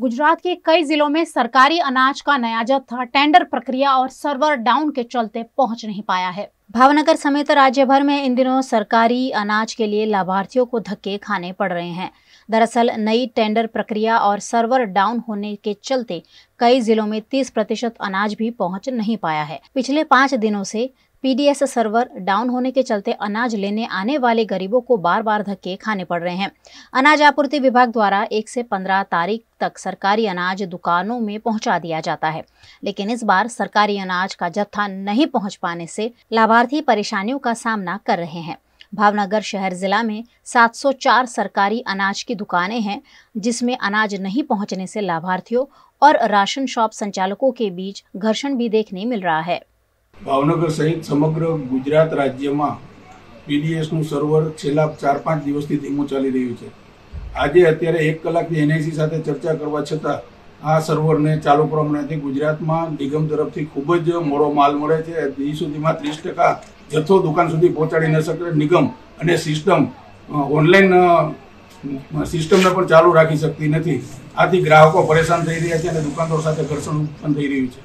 गुजरात के कई जिलों में सरकारी अनाज का नया जत्था टेंडर प्रक्रिया और सर्वर डाउन के चलते पहुंच नहीं पाया है भावनगर समेत राज्य भर में इन दिनों सरकारी अनाज के लिए लाभार्थियों को धक्के खाने पड़ रहे हैं दरअसल नई टेंडर प्रक्रिया और सर्वर डाउन होने के चलते कई जिलों में 30 प्रतिशत अनाज भी पहुंच नहीं पाया है पिछले पाँच दिनों से पीडीएस सर्वर डाउन होने के चलते अनाज लेने आने वाले गरीबों को बार बार धक्के खाने पड़ रहे हैं अनाज आपूर्ति विभाग द्वारा एक से पंद्रह तारीख तक सरकारी अनाज दुकानों में पहुंचा दिया जाता है लेकिन इस बार सरकारी अनाज का जत्था नहीं पहुंच पाने से लाभार्थी परेशानियों का सामना कर रहे हैं भावनगर शहर जिला में 704 सरकारी अनाज की दुकानें हैं जिसमें अनाज नहीं पहुंचने से लाभार्थियों और राशन शॉप संचालकों के बीच घर्षण भी देखने मिल रहा है ભાવનગર સહિત સમગ્ર ગુજરાત રાજ્યમાં પીડીએસનું સર્વર છેલ્લા ચાર પાંચ દિવસથી ધીમું ચાલી રહ્યું છે આજે અત્યારે એક કલાકથી એનઆઈસી સાથે ચર્ચા કરવા છતાં આ સર્વરને ચાલુ પ્રમાણેથી ગુજરાતમાં નિગમ તરફથી ખૂબ જ મોડો માલ મળે છે એ સુધીમાં ત્રીસ ટકા જથ્થો દુકાન સુધી પહોંચાડી ન શકે નિગમ અને સિસ્ટમ ઓનલાઈન સિસ્ટમને પણ ચાલુ રાખી શકતી નથી આથી ગ્રાહકો પરેશાન થઈ રહ્યા છે અને દુકાનદારો સાથે ઘર્ષણ ઉત્પન્ન થઈ રહ્યું છે